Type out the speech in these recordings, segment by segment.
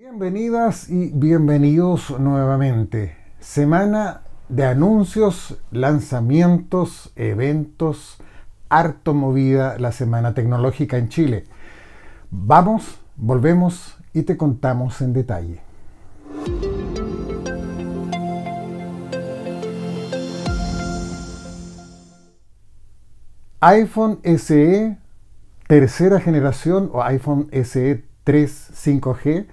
Bienvenidas y bienvenidos nuevamente. Semana de anuncios, lanzamientos, eventos, harto movida la Semana Tecnológica en Chile. Vamos, volvemos y te contamos en detalle. iPhone SE tercera generación o iPhone SE 3 5G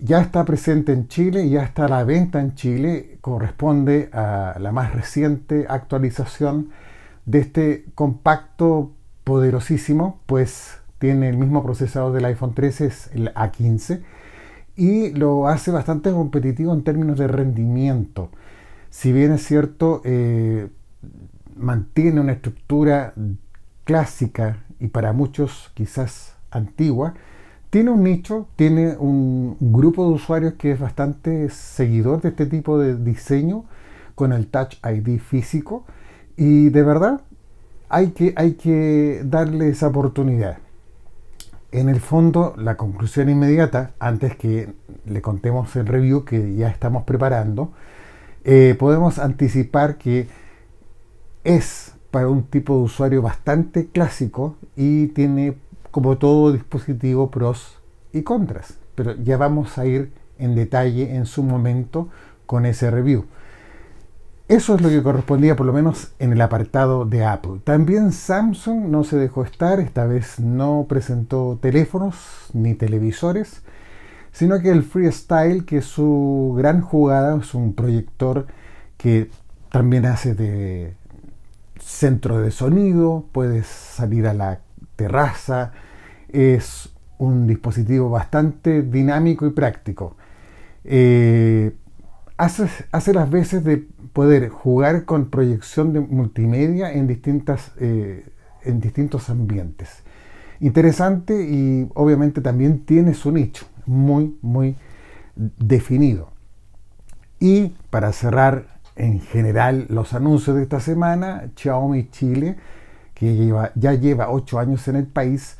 ya está presente en Chile ya está a la venta en Chile. Corresponde a la más reciente actualización de este compacto poderosísimo, pues tiene el mismo procesador del iPhone 13, es el A15, y lo hace bastante competitivo en términos de rendimiento. Si bien es cierto, eh, mantiene una estructura clásica y para muchos quizás antigua, tiene un nicho, tiene un grupo de usuarios que es bastante seguidor de este tipo de diseño con el Touch ID físico y de verdad hay que, hay que darle esa oportunidad. En el fondo, la conclusión inmediata, antes que le contemos el review que ya estamos preparando, eh, podemos anticipar que es para un tipo de usuario bastante clásico y tiene como todo dispositivo pros y contras, pero ya vamos a ir en detalle en su momento con ese review. Eso es lo que correspondía por lo menos en el apartado de Apple. También Samsung no se dejó estar, esta vez no presentó teléfonos ni televisores, sino que el Freestyle, que es su gran jugada, es un proyector que también hace de centro de sonido, puedes salir a la terraza. Es un dispositivo bastante dinámico y práctico. Eh, hace, las veces de poder jugar con proyección de multimedia en, distintas, eh, en distintos ambientes. Interesante y obviamente también tiene su nicho muy, muy definido. Y para cerrar en general los anuncios de esta semana, Xiaomi Chile que ya lleva ocho años en el país,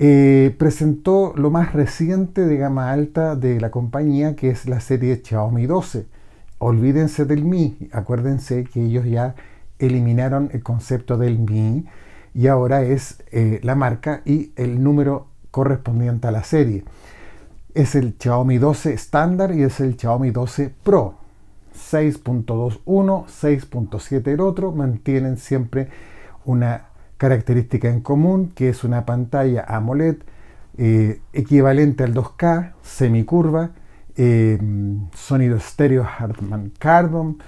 eh, presentó lo más reciente de gama alta de la compañía, que es la serie Xiaomi 12. Olvídense del Mi, acuérdense que ellos ya eliminaron el concepto del Mi y ahora es eh, la marca y el número correspondiente a la serie. Es el Xiaomi 12 estándar y es el Xiaomi 12 Pro. 6.21 6.7 el otro, mantienen siempre una característica en común, que es una pantalla AMOLED eh, equivalente al 2K, semicurva, eh, sonido estéreo Hartman Cardon.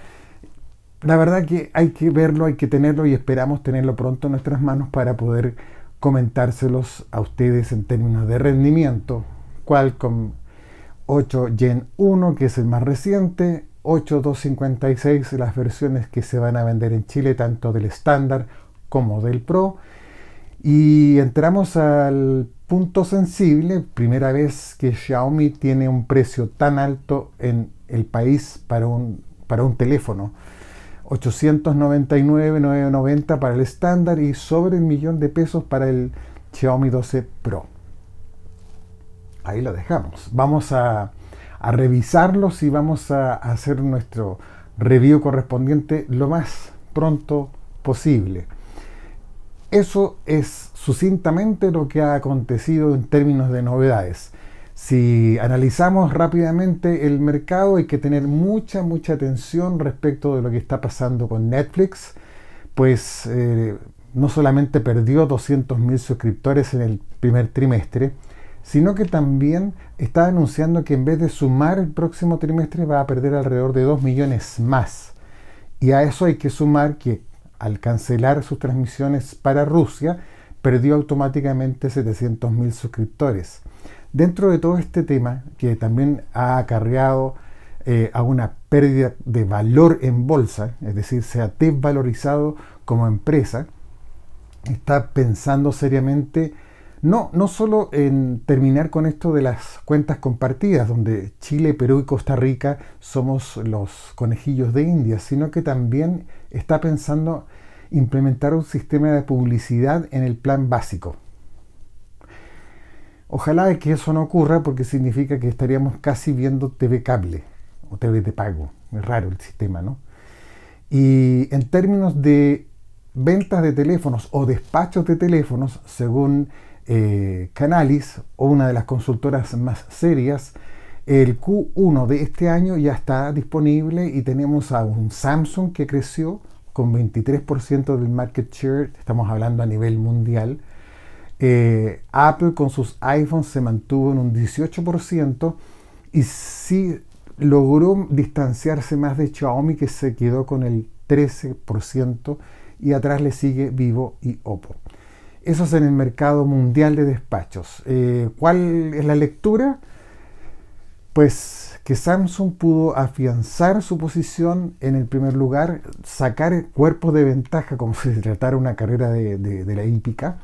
La verdad que hay que verlo, hay que tenerlo y esperamos tenerlo pronto en nuestras manos para poder comentárselos a ustedes en términos de rendimiento. Qualcomm 8 Gen 1, que es el más reciente, 8256, las versiones que se van a vender en Chile, tanto del estándar como del Pro. Y entramos al punto sensible, primera vez que Xiaomi tiene un precio tan alto en el país para un, para un teléfono. 899,990 para el estándar y sobre un millón de pesos para el Xiaomi 12 Pro. Ahí lo dejamos. Vamos a, a revisarlos y vamos a hacer nuestro review correspondiente lo más pronto posible. Eso es sucintamente lo que ha acontecido en términos de novedades. Si analizamos rápidamente el mercado, hay que tener mucha, mucha atención respecto de lo que está pasando con Netflix, pues eh, no solamente perdió 200.000 suscriptores en el primer trimestre, sino que también está anunciando que en vez de sumar el próximo trimestre va a perder alrededor de 2 millones más. Y a eso hay que sumar que al cancelar sus transmisiones para Rusia, perdió automáticamente 700.000 suscriptores. Dentro de todo este tema, que también ha acarreado eh, a una pérdida de valor en bolsa, es decir, se ha desvalorizado como empresa, está pensando seriamente no, no solo en terminar con esto de las cuentas compartidas, donde Chile, Perú y Costa Rica somos los conejillos de India, sino que también está pensando implementar un sistema de publicidad en el plan básico. Ojalá que eso no ocurra porque significa que estaríamos casi viendo TV cable o TV de pago. Es raro el sistema, ¿no? Y en términos de ventas de teléfonos o despachos de teléfonos, según eh, o una de las consultoras más serias, el Q1 de este año ya está disponible y tenemos a un Samsung que creció con 23% del market share, estamos hablando a nivel mundial. Eh, Apple con sus iPhones se mantuvo en un 18% y sí logró distanciarse más de Xiaomi que se quedó con el 13% y atrás le sigue Vivo y Oppo. Eso es en el mercado mundial de despachos. Eh, ¿Cuál es la lectura? Pues que Samsung pudo afianzar su posición en el primer lugar, sacar cuerpos de ventaja como si se tratara una carrera de, de la hípica.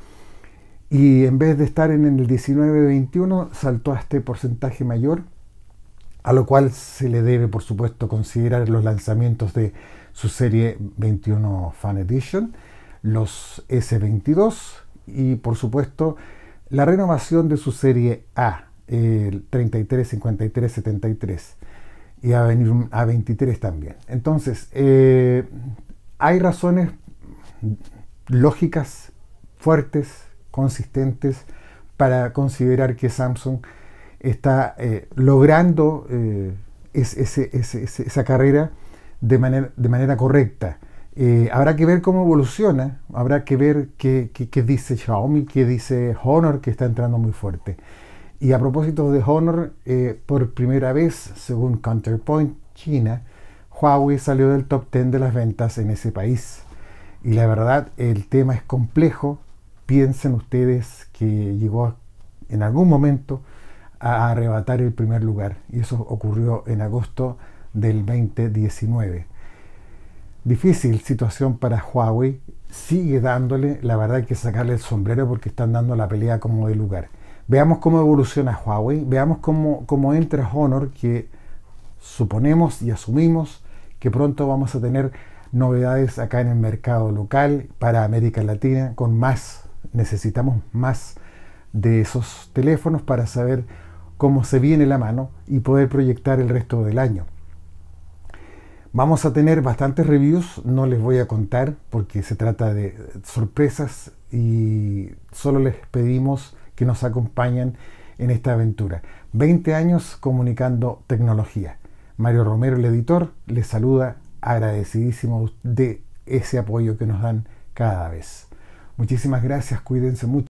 Y en vez de estar en el 19-21, saltó a este porcentaje mayor, a lo cual se le debe, por supuesto, considerar los lanzamientos de su serie 21 Fan Edition, los S22, y por supuesto la renovación de su serie A, el 33, 53, 73 y a venir a 23 también. Entonces, eh, hay razones lógicas, fuertes, consistentes para considerar que Samsung está eh, logrando eh, esa carrera de manera, de manera correcta. Eh, habrá que ver cómo evoluciona, habrá que ver qué, dice Xiaomi, qué dice Honor, que está entrando muy fuerte. Y a propósito de Honor, eh, por primera vez, según Counterpoint China, Huawei salió del top 10 de las ventas en ese país. Y la verdad, el tema es complejo. Piensen ustedes que llegó en algún momento a arrebatar el primer lugar. Y eso ocurrió en agosto del 2019 difícil situación para Huawei. Sigue dándole, la verdad que sacarle el sombrero porque están dando la pelea como de lugar. Veamos cómo evoluciona Huawei, veamos cómo, cómo entra Honor, que suponemos y asumimos que pronto vamos a tener novedades acá en el mercado local para América Latina con más, necesitamos más de esos teléfonos para saber cómo se viene la mano y poder proyectar el resto del año. Vamos a tener bastantes reviews, no les voy a contar porque se trata de sorpresas y solo les pedimos que nos acompañen en esta aventura. 20 años comunicando tecnología. Mario Romero, el editor, les saluda agradecidísimo de ese apoyo que nos dan cada vez. Muchísimas gracias, cuídense mucho.